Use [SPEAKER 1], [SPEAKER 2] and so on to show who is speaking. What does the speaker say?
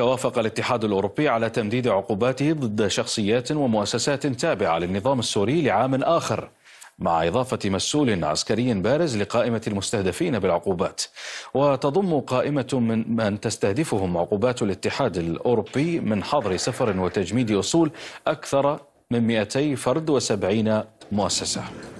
[SPEAKER 1] وافق الاتحاد الأوروبي على تمديد عقوباته ضد شخصيات ومؤسسات تابعة للنظام السوري لعام آخر مع إضافة مسؤول عسكري بارز لقائمة المستهدفين بالعقوبات وتضم قائمة من من تستهدفهم عقوبات الاتحاد الأوروبي من حظر سفر وتجميد أصول أكثر من 270 مؤسسة